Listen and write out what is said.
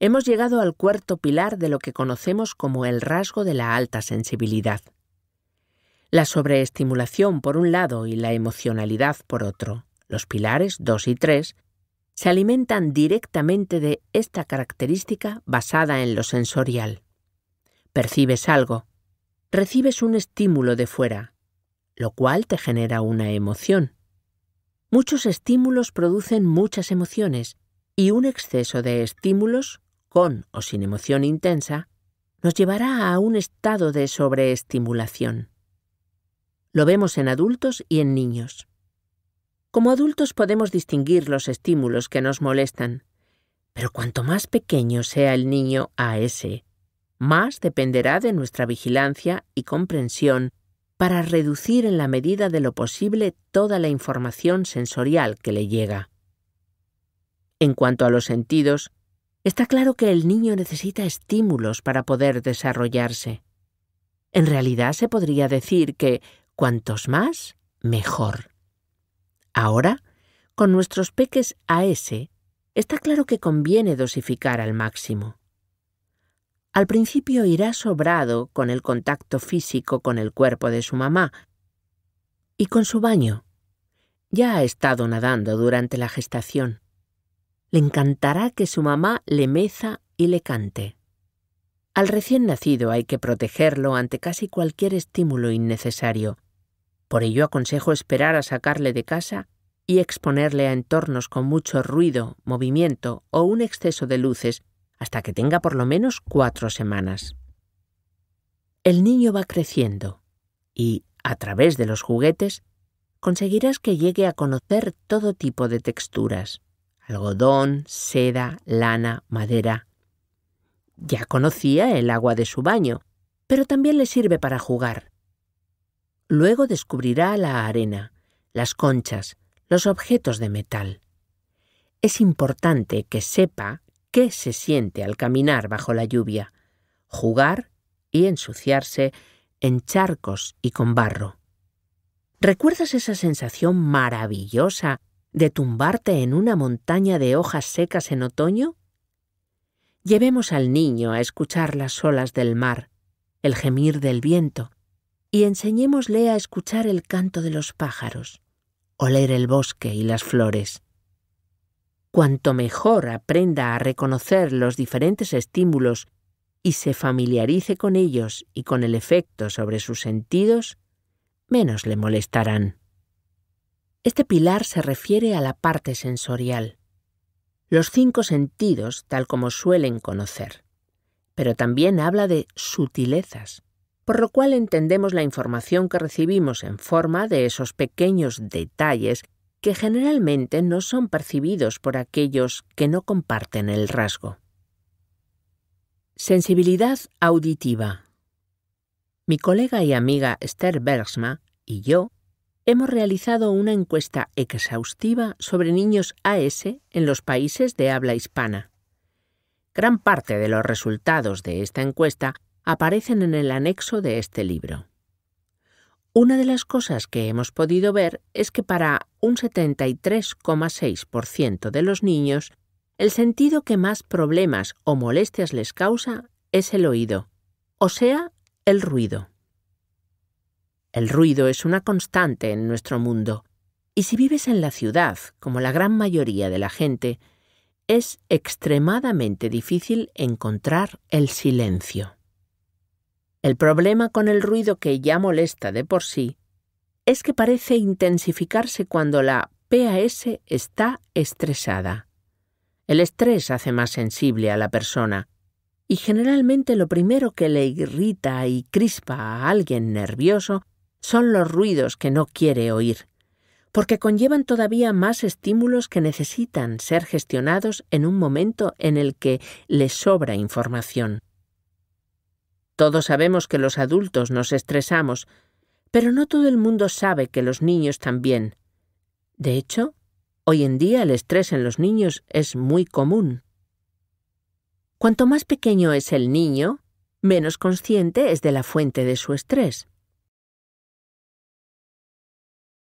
hemos llegado al cuarto pilar de lo que conocemos como el rasgo de la alta sensibilidad. La sobreestimulación por un lado y la emocionalidad por otro, los pilares 2 y 3, se alimentan directamente de esta característica basada en lo sensorial. Percibes algo, recibes un estímulo de fuera, lo cual te genera una emoción. Muchos estímulos producen muchas emociones y un exceso de estímulos o sin emoción intensa, nos llevará a un estado de sobreestimulación. Lo vemos en adultos y en niños. Como adultos podemos distinguir los estímulos que nos molestan, pero cuanto más pequeño sea el niño a ese, más dependerá de nuestra vigilancia y comprensión para reducir en la medida de lo posible toda la información sensorial que le llega. En cuanto a los sentidos, Está claro que el niño necesita estímulos para poder desarrollarse. En realidad se podría decir que cuantos más, mejor. Ahora, con nuestros peques AS, está claro que conviene dosificar al máximo. Al principio irá sobrado con el contacto físico con el cuerpo de su mamá y con su baño. Ya ha estado nadando durante la gestación. Le encantará que su mamá le meza y le cante. Al recién nacido hay que protegerlo ante casi cualquier estímulo innecesario. Por ello aconsejo esperar a sacarle de casa y exponerle a entornos con mucho ruido, movimiento o un exceso de luces hasta que tenga por lo menos cuatro semanas. El niño va creciendo y, a través de los juguetes, conseguirás que llegue a conocer todo tipo de texturas algodón, seda, lana, madera. Ya conocía el agua de su baño, pero también le sirve para jugar. Luego descubrirá la arena, las conchas, los objetos de metal. Es importante que sepa qué se siente al caminar bajo la lluvia, jugar y ensuciarse en charcos y con barro. ¿Recuerdas esa sensación maravillosa de tumbarte en una montaña de hojas secas en otoño? Llevemos al niño a escuchar las olas del mar, el gemir del viento, y enseñémosle a escuchar el canto de los pájaros, oler el bosque y las flores. Cuanto mejor aprenda a reconocer los diferentes estímulos y se familiarice con ellos y con el efecto sobre sus sentidos, menos le molestarán. Este pilar se refiere a la parte sensorial, los cinco sentidos tal como suelen conocer, pero también habla de sutilezas, por lo cual entendemos la información que recibimos en forma de esos pequeños detalles que generalmente no son percibidos por aquellos que no comparten el rasgo. Sensibilidad auditiva. Mi colega y amiga Esther Bergsma y yo hemos realizado una encuesta exhaustiva sobre niños AS en los países de habla hispana. Gran parte de los resultados de esta encuesta aparecen en el anexo de este libro. Una de las cosas que hemos podido ver es que para un 73,6% de los niños, el sentido que más problemas o molestias les causa es el oído, o sea, el ruido. El ruido es una constante en nuestro mundo, y si vives en la ciudad, como la gran mayoría de la gente, es extremadamente difícil encontrar el silencio. El problema con el ruido que ya molesta de por sí es que parece intensificarse cuando la PAS está estresada. El estrés hace más sensible a la persona y generalmente lo primero que le irrita y crispa a alguien nervioso son los ruidos que no quiere oír, porque conllevan todavía más estímulos que necesitan ser gestionados en un momento en el que le sobra información. Todos sabemos que los adultos nos estresamos, pero no todo el mundo sabe que los niños también. De hecho, hoy en día el estrés en los niños es muy común. Cuanto más pequeño es el niño, menos consciente es de la fuente de su estrés.